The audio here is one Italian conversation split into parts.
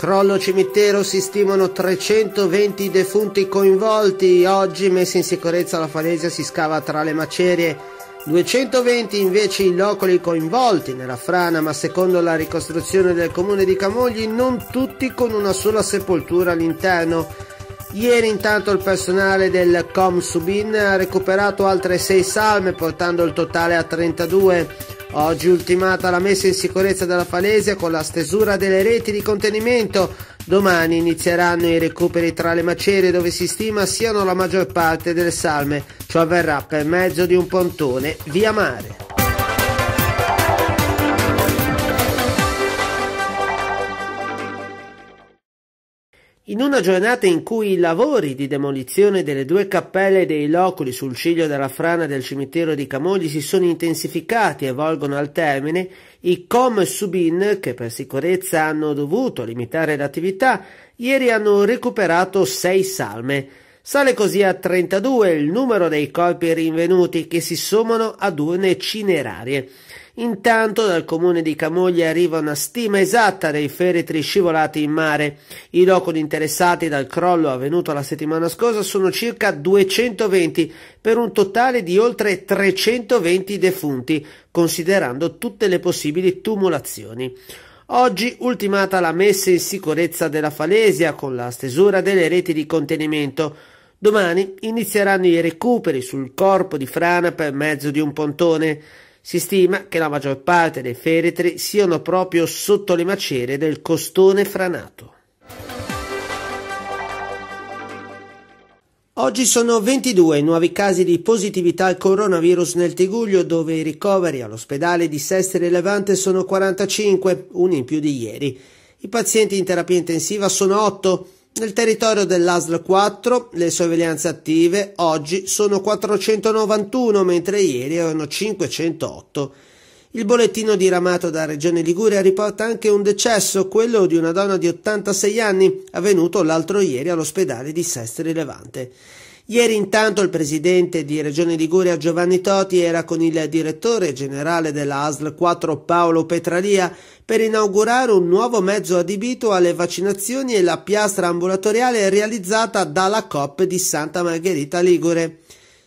Crollo cimitero si stimano 320 defunti coinvolti. Oggi messa in sicurezza la falesia si scava tra le macerie. 220 invece i locali coinvolti nella frana, ma secondo la ricostruzione del comune di Camogli non tutti con una sola sepoltura all'interno. Ieri intanto il personale del Com Subin ha recuperato altre 6 salme portando il totale a 32. Oggi ultimata la messa in sicurezza della Falesia con la stesura delle reti di contenimento. Domani inizieranno i recuperi tra le macerie dove si stima siano la maggior parte delle salme. Ciò avverrà per mezzo di un pontone via mare. In una giornata in cui i lavori di demolizione delle due cappelle dei loculi sul ciglio della frana del cimitero di Camogli si sono intensificati e volgono al termine, i com Subin, che per sicurezza hanno dovuto limitare l'attività, ieri hanno recuperato sei salme. Sale così a 32 il numero dei corpi rinvenuti che si sommano ad urne cinerarie. Intanto dal comune di Camoglia arriva una stima esatta dei feretri scivolati in mare. I locali interessati dal crollo avvenuto la settimana scorsa sono circa 220 per un totale di oltre 320 defunti, considerando tutte le possibili tumulazioni. Oggi ultimata la messa in sicurezza della falesia con la stesura delle reti di contenimento. Domani inizieranno i recuperi sul corpo di frana per mezzo di un pontone. Si stima che la maggior parte dei feretri siano proprio sotto le macerie del costone franato. Oggi sono 22 nuovi casi di positività al coronavirus nel Tiguglio, dove i ricoveri all'ospedale di Sestri Levante sono 45, uno in più di ieri. I pazienti in terapia intensiva sono 8 nel territorio dell'ASL 4 le sorveglianze attive oggi sono 491 mentre ieri erano 508. Il bollettino diramato da Regione Liguria riporta anche un decesso, quello di una donna di 86 anni, avvenuto l'altro ieri all'ospedale di Sestri Levante. Ieri intanto il presidente di Regione Liguria Giovanni Toti era con il direttore generale della ASL 4 Paolo Petralia per inaugurare un nuovo mezzo adibito alle vaccinazioni e la piastra ambulatoriale realizzata dalla COP di Santa Margherita Ligure.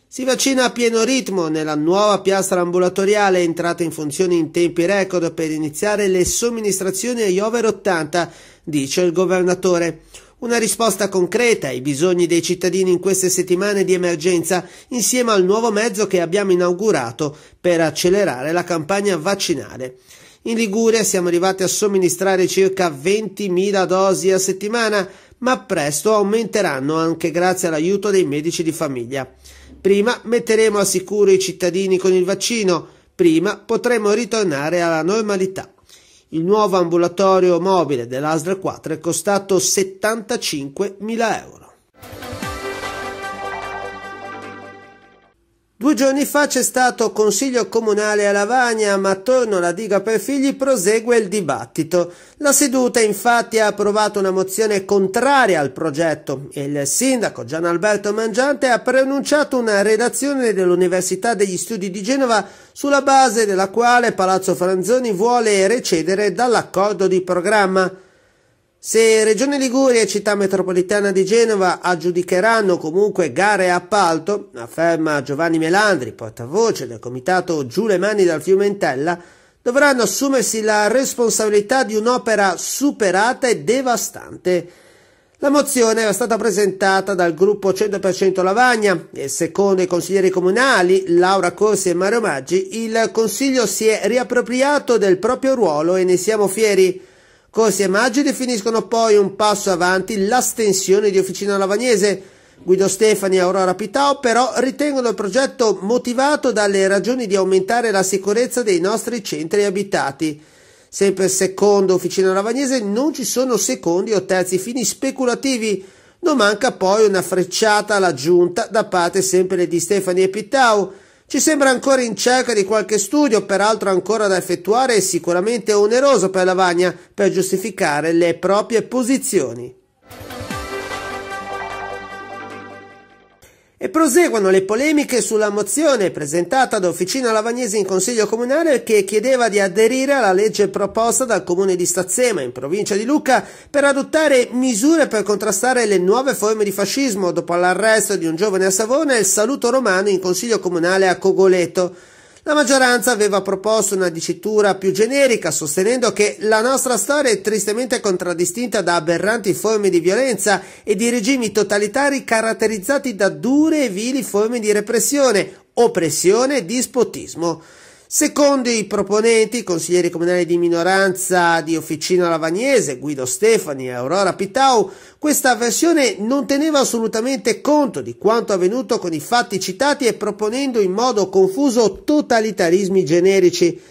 Si vaccina a pieno ritmo nella nuova piastra ambulatoriale entrata in funzione in tempi record per iniziare le somministrazioni agli over 80, dice il governatore. Una risposta concreta ai bisogni dei cittadini in queste settimane di emergenza insieme al nuovo mezzo che abbiamo inaugurato per accelerare la campagna vaccinale. In Liguria siamo arrivati a somministrare circa 20.000 dosi a settimana, ma presto aumenteranno anche grazie all'aiuto dei medici di famiglia. Prima metteremo a sicuro i cittadini con il vaccino, prima potremo ritornare alla normalità. Il nuovo ambulatorio mobile dell'Asra 4 è costato 75.000 euro. Due giorni fa c'è stato consiglio comunale a Lavagna, ma attorno alla diga per figli prosegue il dibattito. La seduta infatti ha approvato una mozione contraria al progetto e il sindaco Gian Alberto Mangiante ha pronunciato una redazione dell'Università degli Studi di Genova sulla base della quale Palazzo Franzoni vuole recedere dall'accordo di programma. Se Regione Liguria e Città Metropolitana di Genova aggiudicheranno comunque gare a appalto, afferma Giovanni Melandri, portavoce del comitato Giù le mani dal Fiumentella, dovranno assumersi la responsabilità di un'opera superata e devastante. La mozione era stata presentata dal gruppo 100% Lavagna e secondo i consiglieri comunali Laura Corsi e Mario Maggi il consiglio si è riappropriato del proprio ruolo e ne siamo fieri. Corsi e Maggi definiscono poi un passo avanti l'astensione di Officina Lavagnese. Guido Stefani e Aurora Pitao però ritengono il progetto motivato dalle ragioni di aumentare la sicurezza dei nostri centri abitati. Sempre secondo Officina Lavagnese non ci sono secondi o terzi fini speculativi. Non manca poi una frecciata alla giunta da parte sempre di Stefani e Pitao ci sembra ancora in cerca di qualche studio, peraltro ancora da effettuare e sicuramente oneroso per Lavagna, per giustificare le proprie posizioni. E proseguono le polemiche sulla mozione presentata da Officina Lavagnese in Consiglio Comunale che chiedeva di aderire alla legge proposta dal Comune di Stazzema in provincia di Lucca per adottare misure per contrastare le nuove forme di fascismo dopo l'arresto di un giovane a Savona e il saluto romano in Consiglio Comunale a Cogoleto. La maggioranza aveva proposto una dicitura più generica, sostenendo che la nostra storia è tristemente contraddistinta da aberranti forme di violenza e di regimi totalitari caratterizzati da dure e vili forme di repressione, oppressione e dispotismo. Secondo i proponenti, i consiglieri comunali di minoranza di Officina Lavagnese, Guido Stefani e Aurora Pitau, questa versione non teneva assolutamente conto di quanto avvenuto con i fatti citati e proponendo in modo confuso totalitarismi generici.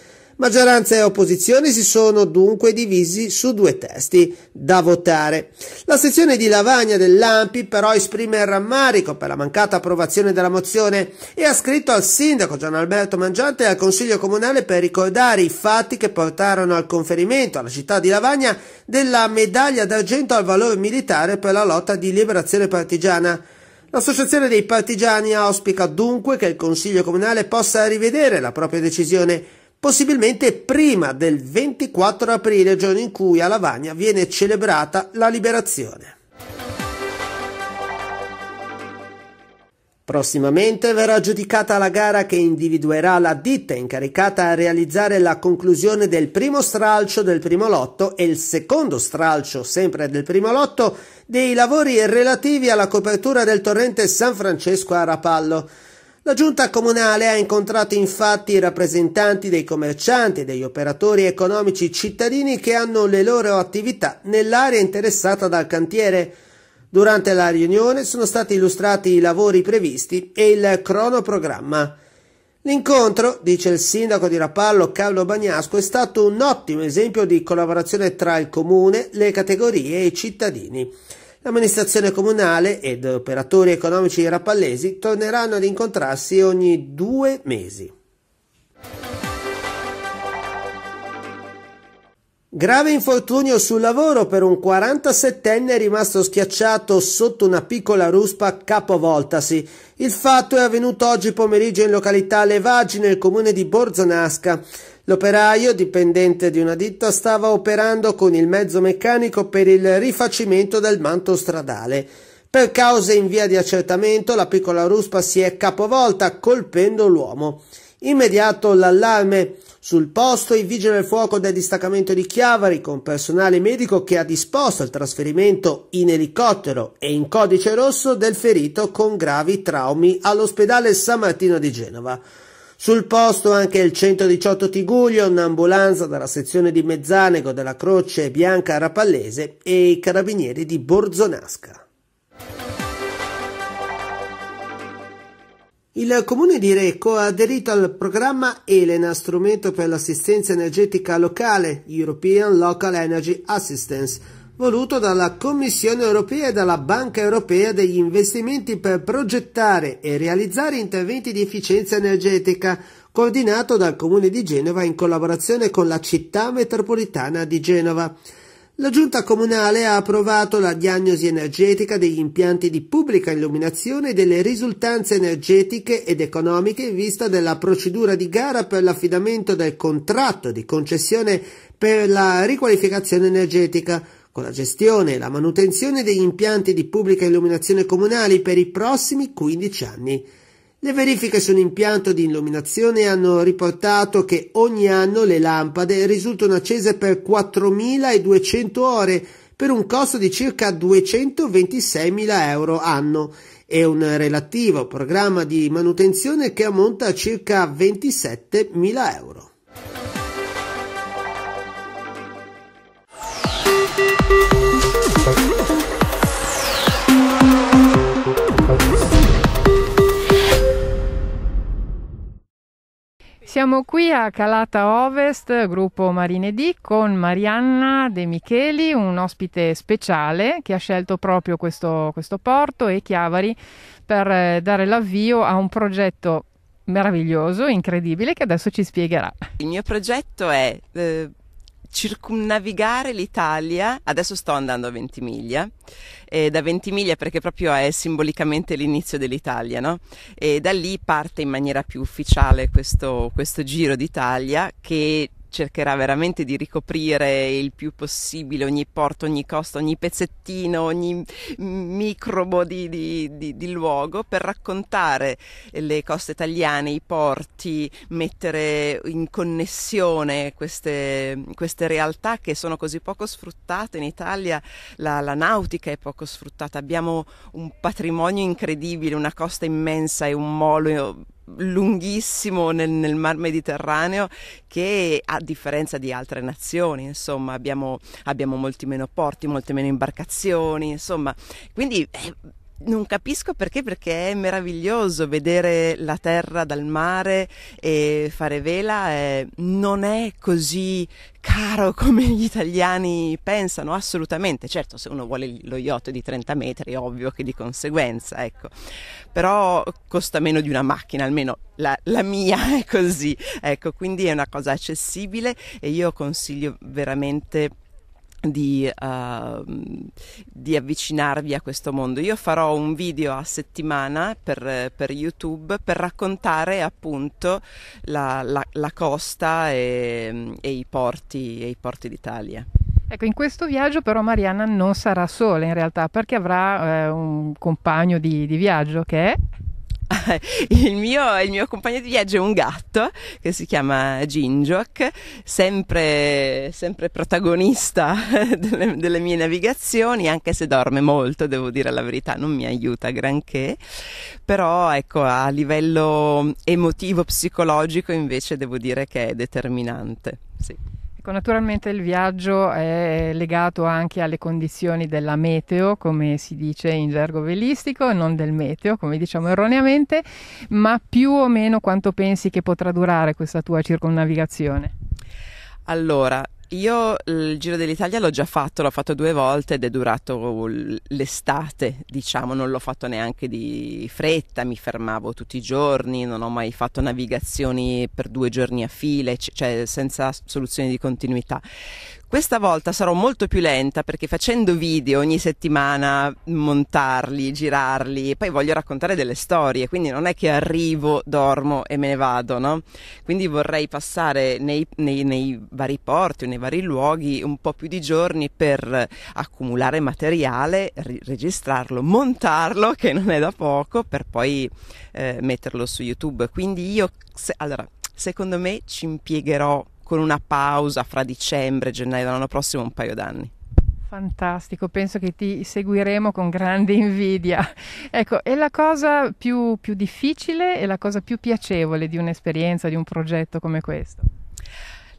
Maggioranza e opposizione si sono dunque divisi su due testi da votare. La sezione di Lavagna dell'Ampi però esprime il rammarico per la mancata approvazione della mozione e ha scritto al sindaco Gian Alberto Mangiante e al Consiglio Comunale per ricordare i fatti che portarono al conferimento alla città di Lavagna della medaglia d'argento al valore militare per la lotta di liberazione partigiana. L'associazione dei partigiani auspica dunque che il Consiglio Comunale possa rivedere la propria decisione possibilmente prima del 24 aprile, giorno in cui a Lavagna viene celebrata la liberazione. Prossimamente verrà giudicata la gara che individuerà la ditta incaricata a realizzare la conclusione del primo stralcio del primo lotto e il secondo stralcio, sempre del primo lotto, dei lavori relativi alla copertura del torrente San Francesco a Rapallo. La giunta comunale ha incontrato infatti i rappresentanti dei commercianti e degli operatori economici cittadini che hanno le loro attività nell'area interessata dal cantiere. Durante la riunione sono stati illustrati i lavori previsti e il cronoprogramma. L'incontro, dice il sindaco di Rapallo Carlo Bagnasco, è stato un ottimo esempio di collaborazione tra il comune, le categorie e i cittadini. L'amministrazione comunale ed operatori economici rapallesi torneranno ad incontrarsi ogni due mesi. Grave infortunio sul lavoro per un 47enne rimasto schiacciato sotto una piccola ruspa capovoltasi. Il fatto è avvenuto oggi pomeriggio in località Levagi nel comune di Borzonasca. L'operaio, dipendente di una ditta, stava operando con il mezzo meccanico per il rifacimento del manto stradale. Per cause in via di accertamento, la piccola ruspa si è capovolta colpendo l'uomo. Immediato l'allarme. Sul posto i vigili del fuoco del distaccamento di Chiavari con personale medico che ha disposto il trasferimento in elicottero e in codice rosso del ferito con gravi traumi all'ospedale San Martino di Genova. Sul posto anche il 118 Tiguglio, un'ambulanza dalla sezione di Mezzanego della Croce Bianca Rapallese e i carabinieri di Borzonasca. Il comune di Recco ha aderito al programma ELENA, strumento per l'assistenza energetica locale, European Local Energy Assistance, voluto dalla Commissione europea e dalla Banca europea degli investimenti per progettare e realizzare interventi di efficienza energetica, coordinato dal Comune di Genova in collaborazione con la città metropolitana di Genova. La giunta comunale ha approvato la diagnosi energetica degli impianti di pubblica illuminazione e delle risultanze energetiche ed economiche in vista della procedura di gara per l'affidamento del contratto di concessione per la riqualificazione energetica con la gestione e la manutenzione degli impianti di pubblica illuminazione comunali per i prossimi 15 anni. Le verifiche sull'impianto di illuminazione hanno riportato che ogni anno le lampade risultano accese per 4.200 ore per un costo di circa 226.000 euro anno e un relativo programma di manutenzione che ammonta a circa 27.000 euro. Siamo qui a Calata Ovest, gruppo Marine D, con Marianna De Micheli, un ospite speciale che ha scelto proprio questo, questo porto e Chiavari per eh, dare l'avvio a un progetto meraviglioso, incredibile, che adesso ci spiegherà. Il mio progetto è eh, circumnavigare l'Italia, adesso sto andando a Ventimiglia, eh, da Ventimiglia perché proprio è simbolicamente l'inizio dell'Italia, no? E da lì parte in maniera più ufficiale questo, questo giro d'Italia che cercherà veramente di ricoprire il più possibile ogni porto, ogni costa, ogni pezzettino, ogni microbo di, di, di, di luogo per raccontare le coste italiane, i porti, mettere in connessione queste, queste realtà che sono così poco sfruttate in Italia, la, la nautica è poco sfruttata, abbiamo un patrimonio incredibile, una costa immensa e un molo lunghissimo nel, nel, Mar Mediterraneo che a differenza di altre nazioni insomma abbiamo, abbiamo molte meno porti molte meno imbarcazioni insomma quindi eh, non capisco perché, perché è meraviglioso vedere la terra dal mare e fare vela, eh, non è così caro come gli italiani pensano, assolutamente. Certo, se uno vuole lo yacht di 30 metri, ovvio che di conseguenza, ecco. Però costa meno di una macchina, almeno la, la mia è così, ecco, quindi è una cosa accessibile e io consiglio veramente di, uh, di, avvicinarvi a questo mondo. Io farò un video a settimana per, per YouTube per raccontare appunto la, la, la costa e, e, i porti, e i porti d'Italia. Ecco, in questo viaggio però Marianna non sarà sola in realtà perché avrà eh, un compagno di, di viaggio che è... il, mio, il mio compagno di viaggio è un gatto che si chiama Ginjok, sempre, sempre protagonista delle, delle mie navigazioni, anche se dorme molto, devo dire la verità, non mi aiuta granché, però ecco a livello emotivo, psicologico invece devo dire che è determinante. Sì. Ecco, naturalmente il viaggio è legato anche alle condizioni della meteo, come si dice in gergo velistico, e non del meteo, come diciamo erroneamente, ma più o meno quanto pensi che potrà durare questa tua circonnavigazione? Allora, io il Giro dell'Italia l'ho già fatto, l'ho fatto due volte ed è durato l'estate, diciamo, non l'ho fatto neanche di fretta, mi fermavo tutti i giorni, non ho mai fatto navigazioni per due giorni a file, cioè senza soluzioni di continuità. Questa volta sarò molto più lenta perché facendo video ogni settimana, montarli, girarli, poi voglio raccontare delle storie, quindi non è che arrivo, dormo e me ne vado, no? Quindi vorrei passare nei, nei, nei vari porti o nei vari luoghi un po' più di giorni per accumulare materiale, ri- registrarlo, montarlo, che non è da poco, per poi eh, metterlo su YouTube. Quindi io, se, allora, secondo me ci impiegherò con una pausa fra dicembre e gennaio dell'anno prossimo un paio d'anni. Fantastico, penso che ti seguiremo con grande invidia. Ecco, è la cosa più, più difficile e la cosa più piacevole di un'esperienza, di un progetto come questo?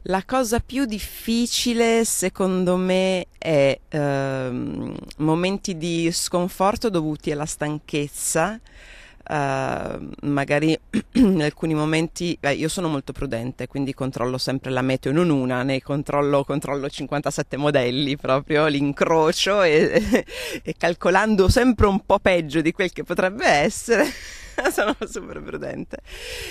La cosa più difficile, secondo me, è ehm, momenti di sconforto dovuti alla stanchezza Uh, magari in alcuni momenti beh, io sono molto prudente quindi controllo sempre la meteo non una ne controllo, controllo 57 modelli proprio l'incrocio e, e calcolando sempre un po' peggio di quel che potrebbe essere sono super prudente.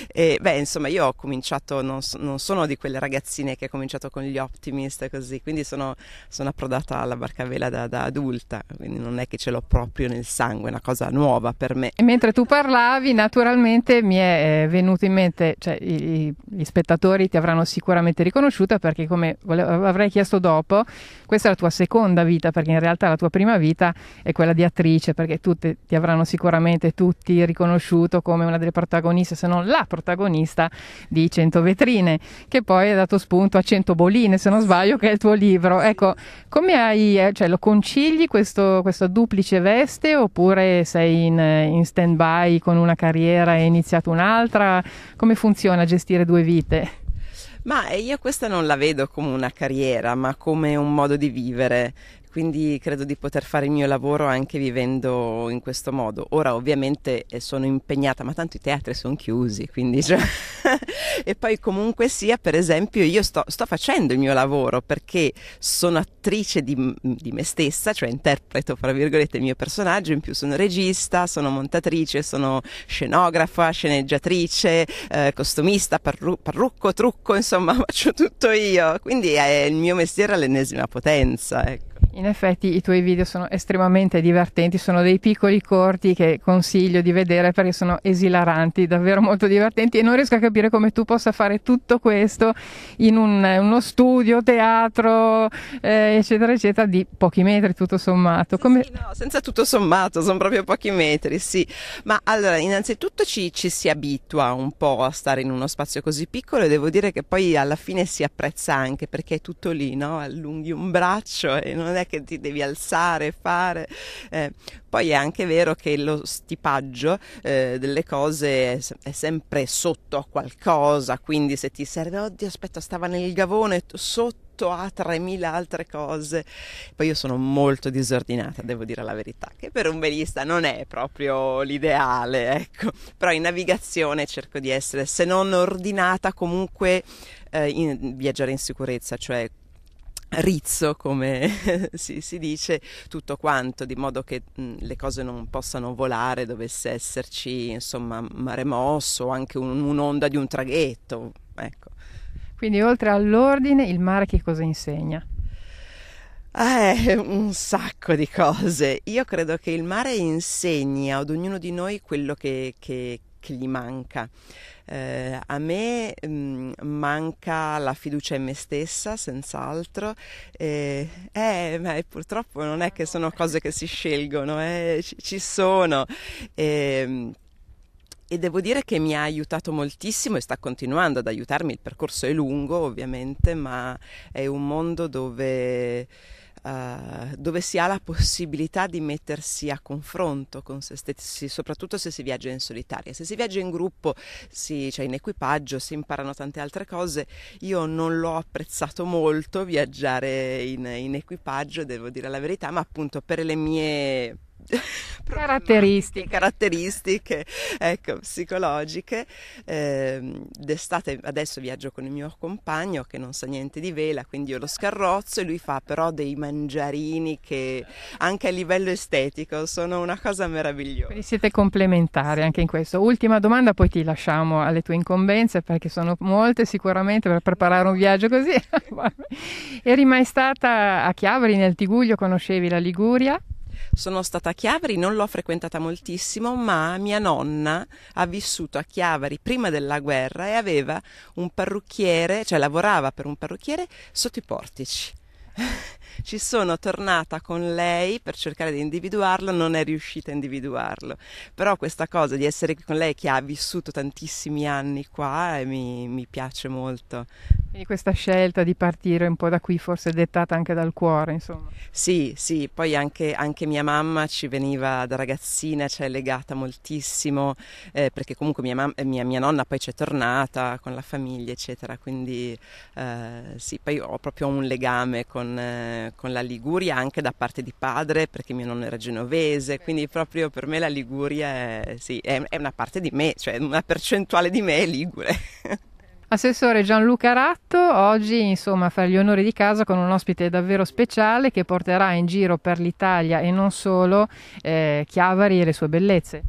E, beh, insomma, io ho cominciato, non, so, non, sono di quelle ragazzine che ho cominciato con gli optimist così, quindi sono, sono approdata alla barcavela da, da, adulta, quindi non è che ce l'ho proprio nel sangue, è una cosa nuova per me. E mentre tu parlavi, naturalmente mi è eh, venuto in mente, cioè i, gli spettatori ti avranno sicuramente riconosciuta perché come volevo, avrei chiesto dopo, questa è la tua seconda vita, perché in realtà la tua prima vita è quella di attrice, perché tutti ti avranno sicuramente tutti riconosciuto riconosciuto come una delle protagoniste, se non la protagonista di 100 vetrine, che poi ha dato spunto a 100 boline, se non sbaglio, che è il tuo libro. Ecco, come hai, eh, cioè, lo concili questo, questa duplice veste oppure sei in, eh, in stand-by con una carriera e iniziato un'altra? Come funziona gestire due vite? Ma eh, io questa non la vedo come una carriera, ma come un modo di vivere, quindi credo di poter fare il mio lavoro anche vivendo in questo modo. Ora ovviamente eh, sono impegnata, ma tanto i teatri sono chiusi, quindi cioè... e poi comunque sia, per esempio, io sto, sto, facendo il mio lavoro perché sono attrice di, di me stessa, cioè interpreto, fra virgolette, il mio personaggio, in più sono regista, sono montatrice, sono scenografa, sceneggiatrice, eh, costumista, parru- parrucco, trucco, insomma faccio tutto io, quindi è il mio mestiere all'ennesima potenza. Ecco. In effetti i tuoi video sono estremamente divertenti, sono dei piccoli corti che consiglio di vedere perché sono esilaranti, davvero molto divertenti e non riesco a capire come tu possa fare tutto questo in un, uno studio, teatro, eh, eccetera, eccetera, di pochi metri tutto sommato. Come... Sì, no, senza tutto sommato, sono proprio pochi metri, sì. Ma allora, innanzitutto ci, ci si abitua un po' a stare in uno spazio così piccolo e devo dire che poi alla fine si apprezza anche perché è tutto lì, no? Allunghi un braccio e non è tè che ti devi alzare, e fare. Eh, poi è anche vero che lo stipaggio eh, delle cose è, è, sempre sotto a qualcosa, quindi se ti serve, oddio, aspetta, stava nel gavone, sotto a 3000 altre cose. Poi io sono molto disordinata, devo dire la verità, che per un velista non è proprio l'ideale, ecco. Però in navigazione cerco di essere, se non ordinata, comunque eh, in, viaggiare in sicurezza, cioè rizzo, come si, si, dice, tutto quanto, di modo che mh, le cose non possano volare, dovesse esserci insomma mare mosso, o anche un, un'onda di un traghetto. Ecco. Quindi oltre all'ordine, il mare che cosa insegna? Eh, un sacco di cose. Io credo che il mare insegni ad ognuno di noi quello che, che, che gli manca. Eh, a me mh, mm, manca la fiducia in me stessa, senz'altro, e, eh, eh, beh, purtroppo non è che sono cose che si scelgono, eh, ci, ci, sono. E, ehm, e devo dire che mi ha aiutato moltissimo e sta continuando ad aiutarmi. Il percorso è lungo, ovviamente, ma è un mondo dove uh, dove si ha la possibilità di mettersi a confronto con se stessi, soprattutto se si viaggia in solitaria. Se si viaggia in gruppo, si, cioè in equipaggio, si imparano tante altre cose. Io non l'ho apprezzato molto viaggiare in, in equipaggio, devo dire la verità, ma appunto per le mie caratteristiche. caratteristiche ecco, psicologiche. Eh, d'estate adesso viaggio con il mio compagno che non sa niente di vela, quindi io lo scarrozzo e lui fa però dei mangiarini che anche a livello estetico sono una cosa meravigliosa. Quindi siete complementari anche in questo. Ultima domanda, poi ti lasciamo alle tue incombenze perché sono molte sicuramente per preparare un viaggio così. Eri mai stata a Chiavari nel Tiguglio, conoscevi la Liguria? Sono stata a Chiavari, non l'ho frequentata moltissimo, ma mia nonna ha vissuto a Chiavari prima della guerra e aveva un parrucchiere, cioè lavorava per un parrucchiere sotto i portici. Ci sono tornata con lei per cercare di individuarlo, non è riuscita a individuarlo. Però questa cosa di essere con lei che ha vissuto tantissimi anni qua eh, mi, mi piace molto. Quindi questa scelta di partire un po' da qui forse è dettata anche dal cuore, insomma. Sì, sì, poi anche, anche mia mamma ci veniva da ragazzina, ci è legata moltissimo, eh, perché comunque mia, mam- eh, mia, mia, nonna poi c'è tornata con la famiglia, eccetera. Quindi eh, sì, poi ho proprio un legame con... Eh, con la Liguria anche da parte di padre perché mio nonno era genovese, quindi proprio per me la Liguria è, sì, è, è una parte di me, cioè una percentuale di me è ligure. Assessore Gianluca Ratto, oggi insomma fa gli onori di casa con un ospite davvero speciale che porterà in giro per l'Italia e non solo eh, Chiavari e le sue bellezze.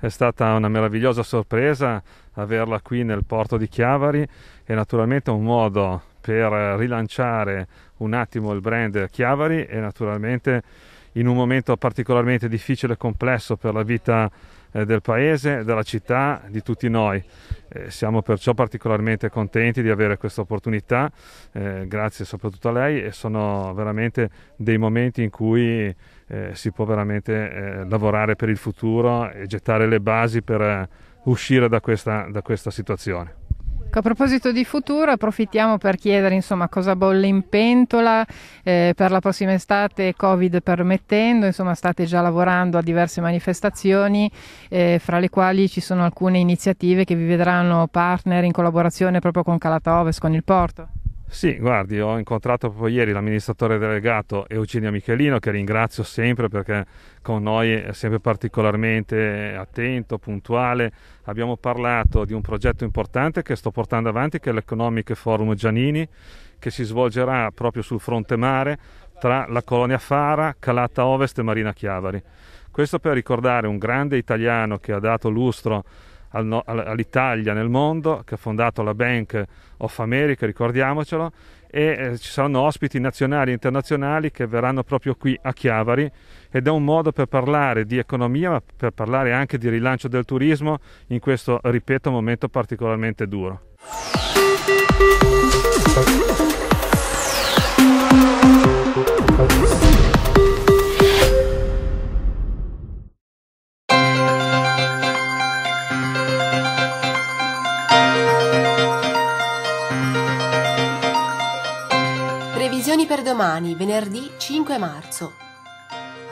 È stata una meravigliosa sorpresa averla qui nel porto di Chiavari e naturalmente un modo per rilanciare un attimo il brand Chiavari e naturalmente in un momento particolarmente difficile e complesso per la vita eh, del paese, della città, di tutti noi. Eh, siamo perciò particolarmente contenti di avere questa opportunità, eh, grazie soprattutto a lei e sono veramente dei momenti in cui eh, si può veramente eh, lavorare per il futuro e gettare le basi per uscire da questa, da questa situazione. Ecco, a proposito di futuro, approfittiamo per chiedere insomma, cosa bolle in pentola eh, per la prossima estate, Covid permettendo. Insomma, state già lavorando a diverse manifestazioni, eh, fra le quali ci sono alcune iniziative che vi vedranno partner in collaborazione proprio con Calata Ovest, con il porto. Sì, guardi, ho incontrato proprio ieri l'amministratore delegato Eugenio Michelino, che ringrazio sempre perché con noi è sempre particolarmente attento, puntuale. Abbiamo parlato di un progetto importante che sto portando avanti, che è l'Economic Forum Giannini, che si svolgerà proprio sul fronte mare tra la colonia Fara, Calata Ovest e Marina Chiavari. Questo per ricordare un grande italiano che ha dato lustro all'Italia nel mondo, che ha fondato la Bank of America, ricordiamocelo, e eh, ci saranno ospiti nazionali e internazionali che verranno proprio qui a Chiavari ed è un modo per parlare di economia, ma per parlare anche di rilancio del turismo in questo, ripeto, momento particolarmente duro. per domani, venerdì 5 marzo.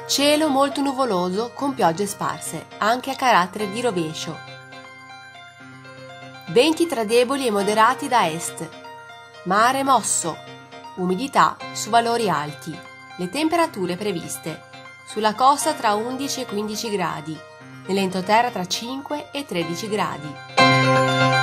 Cielo molto nuvoloso con piogge sparse, anche a carattere di rovescio. Venti tra deboli e moderati da est. Mare mosso. Umidità su valori alti. Le temperature previste. Sulla costa tra 11 e 15 gradi. Nell'entoterra tra 5 e 13 gradi.